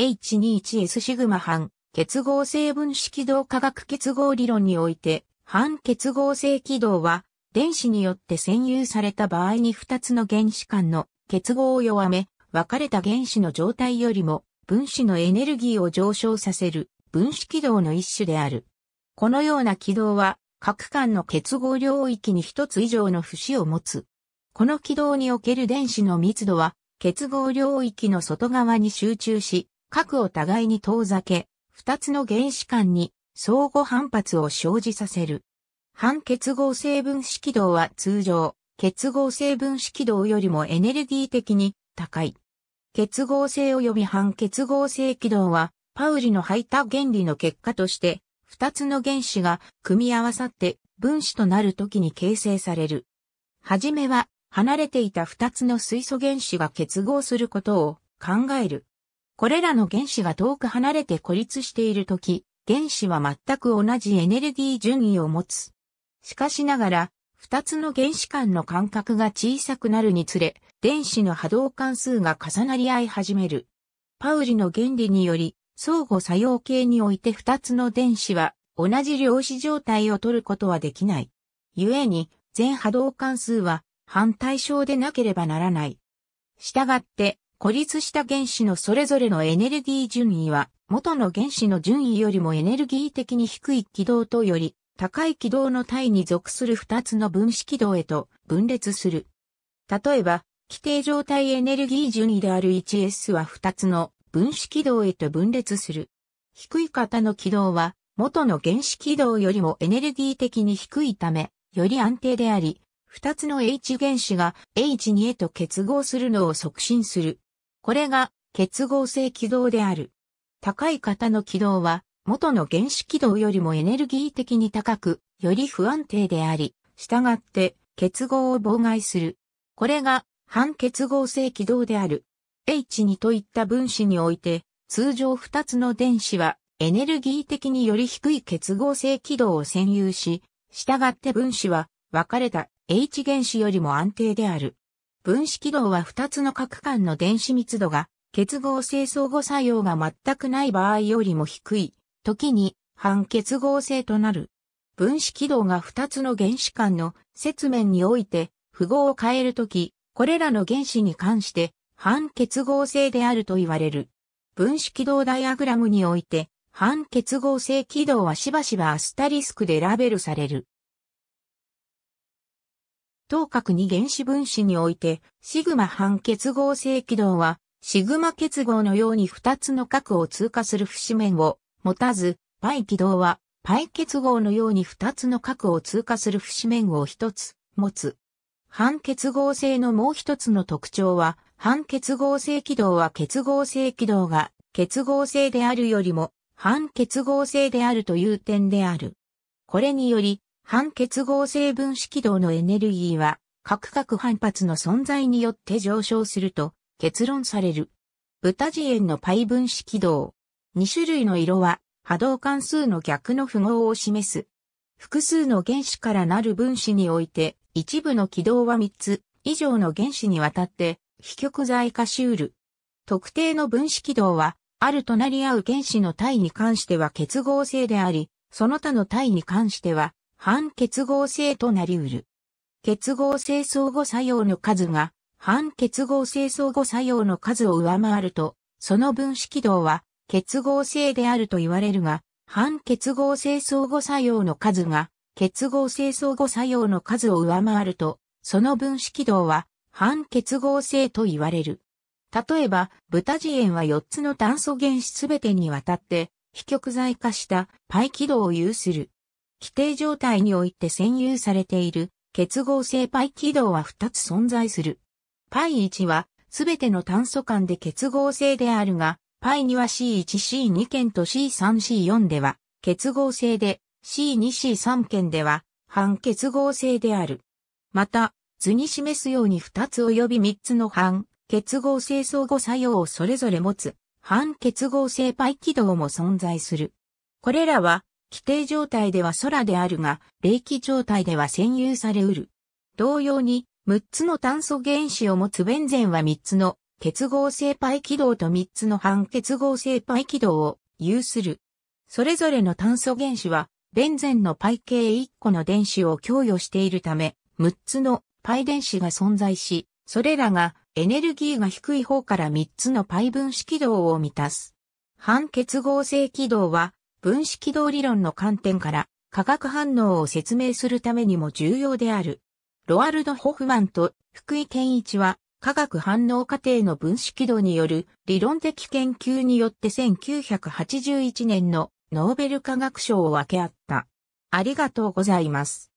H21S シグマ半結合成分子軌道化学結合理論において、反結合性軌道は、電子によって占有された場合に2つの原子間の結合を弱め、分かれた原子の状態よりも分子のエネルギーを上昇させる分子軌道の一種である。このような軌道は、各間の結合領域に1つ以上の節を持つ。この軌道における電子の密度は、結合領域の外側に集中し、核を互いに遠ざけ、二つの原子間に相互反発を生じさせる。反結合成分子軌道は通常、結合成分子軌道よりもエネルギー的に高い。結合性及び反結合性軌道は、パウリの排他原理の結果として、二つの原子が組み合わさって分子となるときに形成される。はじめは、離れていた二つの水素原子が結合することを考える。これらの原子が遠く離れて孤立しているとき、原子は全く同じエネルギー順位を持つ。しかしながら、二つの原子間の間隔が小さくなるにつれ、電子の波動関数が重なり合い始める。パウリの原理により、相互作用系において二つの電子は同じ量子状態を取ることはできない。故に、全波動関数は反対称でなければならない。したがって、孤立した原子のそれぞれのエネルギー順位は、元の原子の順位よりもエネルギー的に低い軌道とより、高い軌道の体に属する2つの分子軌道へと分裂する。例えば、規定状態エネルギー順位である 1S は2つの分子軌道へと分裂する。低い型の軌道は、元の原子軌道よりもエネルギー的に低いため、より安定であり、2つの H 原子が H2 へと結合するのを促進する。これが結合性軌道である。高い型の軌道は元の原子軌道よりもエネルギー的に高く、より不安定であり、従って結合を妨害する。これが反結合性軌道である。H2 といった分子において、通常2つの電子はエネルギー的により低い結合性軌道を占有し、従って分子は分かれた H 原子よりも安定である。分子軌道は2つの核間の電子密度が結合性相互作用が全くない場合よりも低い、時に反結合性となる。分子軌道が2つの原子間の接面において符号を変えるとき、これらの原子に関して反結合性であると言われる。分子軌道ダイアグラムにおいて、反結合性軌道はしばしばアスタリスクでラベルされる。等角二原子分子において、シグマ半結合性軌道は、シグマ結合のように二つの角を通過する節面を持たず、パイ軌道は、パイ結合のように二つの角を通過する節面を一つ持つ。半結合性のもう一つの特徴は、半結合性軌道は結合性軌道が結合性であるよりも、半結合性であるという点である。これにより、反結合成分子軌道のエネルギーは、核核反発の存在によって上昇すると結論される。ブタジエンのパイ分子軌道。2種類の色は波動関数の逆の符号を示す。複数の原子からなる分子において、一部の軌道は3つ以上の原子にわたって非極在化しうる。特定の分子軌道は、あるとなり合う原子の体に関しては結合性であり、その他の体に関しては反結合性となりうる。結合性相互作用の数が反結合性相互作用の数を上回ると、その分子軌道は結合性であると言われるが、反結合性相互作用の数が結合性相互作用の数を上回ると、その分子軌道は反結合性と言われる。例えば、豚次元は4つの炭素原子すべてにわたって、非極剤化したパイ軌道を有する。規定状態において占有されている結合性パイ軌道は2つ存在する。パイ1はすべての炭素間で結合性であるが、パイ2は C1、C2 圏と C3、C4 では結合性で、C2、C3 圏では反結合性である。また、図に示すように2つ及び3つの反結合性相互作用をそれぞれ持つ反結合性パイ軌道も存在する。これらは規定状態では空であるが、冷気状態では占有されうる。同様に、6つの炭素原子を持つベンゼンは3つの結合性パイ軌道と3つの反結合性パイ軌道を有する。それぞれの炭素原子は、ベンゼンのパイ系1個の電子を供与しているため、6つのパイ電子が存在し、それらがエネルギーが低い方から3つのパイ分子軌道を満たす。反結合性軌道は分子軌道理論の観点から化学反応を説明するためにも重要である。ロアルド・ホフマンと福井健一は化学反応過程の分子軌道による理論的研究によって1981年のノーベル化学賞を分け合った。ありがとうございます。